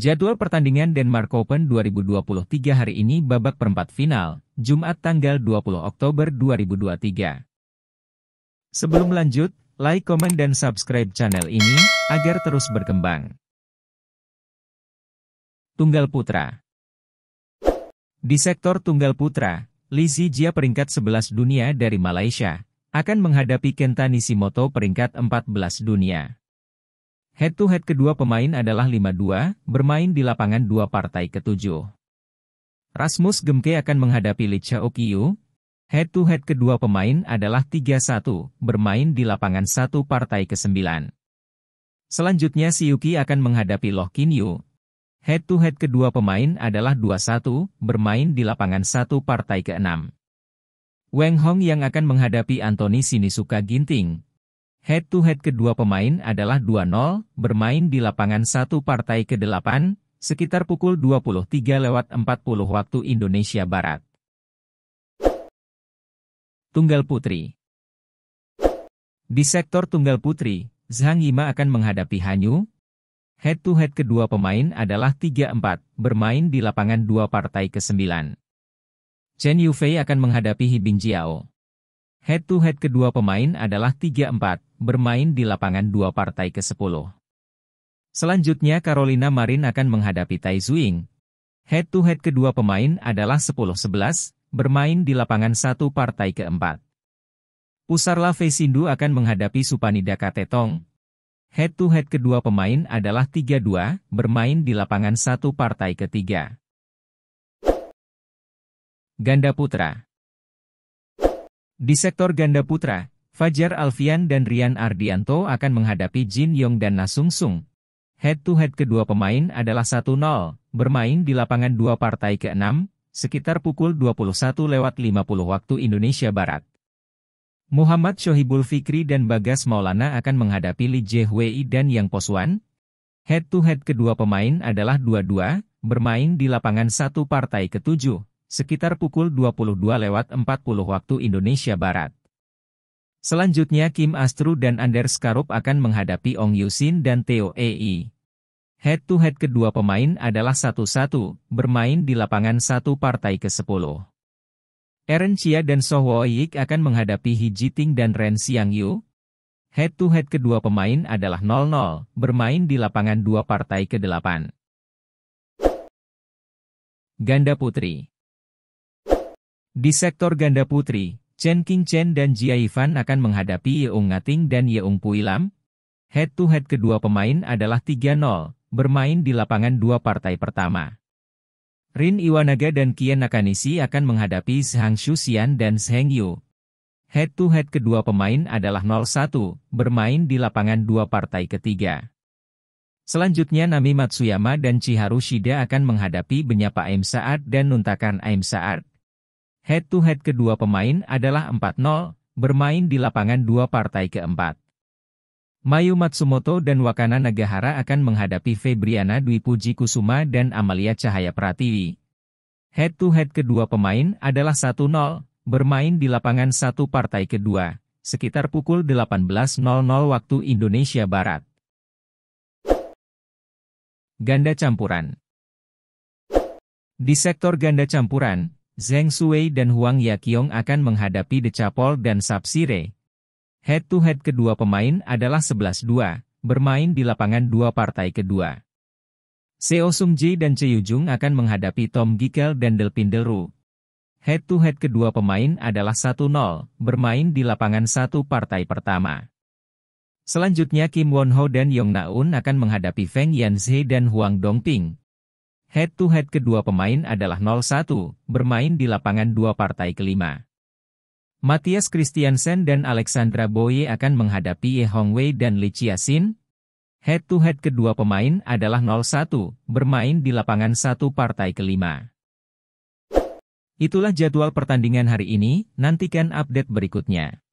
Jadwal pertandingan Denmark Open 2023 hari ini babak perempat final, Jumat tanggal 20 Oktober 2023. Sebelum lanjut, like, komen, dan subscribe channel ini, agar terus berkembang. Tunggal Putra Di sektor Tunggal Putra, Lizzie Jia peringkat 11 dunia dari Malaysia, akan menghadapi Kenta Nishimoto peringkat 14 dunia. Head to head kedua pemain adalah 5-2, bermain di lapangan dua partai ketujuh. Rasmus Gemke akan menghadapi Lee Chaokyu. Head to head kedua pemain adalah 3-1, bermain di lapangan satu partai ke-9. Selanjutnya Siyuki akan menghadapi Loh Yu. Head to head kedua pemain adalah 2-1, bermain di lapangan satu partai ke-6. Weng Hong yang akan menghadapi Anthony Sinisuka Ginting, Head-to-head -head kedua pemain adalah 2-0, bermain di lapangan satu partai ke-8, sekitar pukul 23 lewat 40 waktu Indonesia Barat. Tunggal Putri Di sektor Tunggal Putri, Zhang Yima akan menghadapi Hanyu. Head-to-head -head kedua pemain adalah 3-4, bermain di lapangan dua partai ke-9. Chen Yufei akan menghadapi Hibing Jiao. Head-to-head -head kedua pemain adalah 3-4, bermain di lapangan dua partai ke-10. Selanjutnya Carolina Marin akan menghadapi Tai Zuing. Head-to-head -head kedua pemain adalah 10-11, bermain di lapangan satu partai ke keempat. Pusarla Vesindu akan menghadapi Supanida Katetong. Head-to-head -head kedua pemain adalah 3-2, bermain di lapangan satu partai ke-3. Ganda Putra Di sektor ganda putra, Fajar Alfian dan Rian Ardianto akan menghadapi Jin Yong dan Na Sung. Sung. Head-to-head kedua pemain adalah 1-0, bermain di lapangan dua partai ke-6, sekitar pukul 21.50 waktu Indonesia Barat. Muhammad Shohibul Fikri dan Bagas Maulana akan menghadapi Lee jae dan Yang Poswan. Head-to-head kedua pemain adalah 2-2, bermain di lapangan satu partai ke-7, sekitar pukul 22.40 waktu Indonesia Barat. Selanjutnya Kim Astru dan Anders Karup akan menghadapi Ong Yusin dan Theo Ei. Head-to-head kedua pemain adalah satu-satu, bermain di lapangan satu partai ke-10. Eren Chia dan Soh Ho Yik akan menghadapi Hiji Jiting dan Ren Xiang Yu. Head-to-head kedua pemain adalah 0-0, bermain di lapangan dua partai ke-8. Ganda Putri Di sektor ganda putri, Chen King Chen dan Jia Yifan akan menghadapi Yeung Ngating dan Yeung Lam. Head to head kedua pemain adalah 3-0, bermain di lapangan dua partai pertama. Rin Iwanaga dan Kian Nakanishi akan menghadapi Zhang Shuxian dan Sheng Yu. Head to head kedua pemain adalah 0-1, bermain di lapangan dua partai ketiga. Selanjutnya Nami Matsuyama dan Chiharu Shida akan menghadapi Benyapa Aim Saad dan Nuntakan Aim Saad. Head-to-head -head kedua pemain adalah 4-0, bermain di lapangan dua partai keempat. Mayu Matsumoto dan Wakana Nagahara akan menghadapi Febriana Dwi Puji Kusuma dan Amalia Cahaya Pratiwi. Head-to-head -head kedua pemain adalah 1-0, bermain di lapangan satu partai kedua, sekitar pukul 18.00 waktu Indonesia Barat. Ganda campuran Di sektor ganda campuran, Zheng Shuei dan Huang Yaqiong akan menghadapi Decapol dan Sire. Head-to-head kedua pemain adalah 11-2, bermain di lapangan dua partai kedua. Seo Sung Ji dan Cheyujung Jung akan menghadapi Tom Gikel dan Delpin Delru. Head-to-head kedua pemain adalah 1-0, bermain di lapangan satu partai pertama. Selanjutnya Kim Won Ho dan Yong Naun akan menghadapi Feng Yanzhe dan Huang Dongping. Head to head kedua pemain adalah 0-1, bermain di lapangan dua partai kelima. Matias Christiansen dan Alexandra Boye akan menghadapi Ye Hongwei dan Li Chiasin. Head to head kedua pemain adalah 0-1, bermain di lapangan satu partai kelima. Itulah jadwal pertandingan hari ini, nantikan update berikutnya.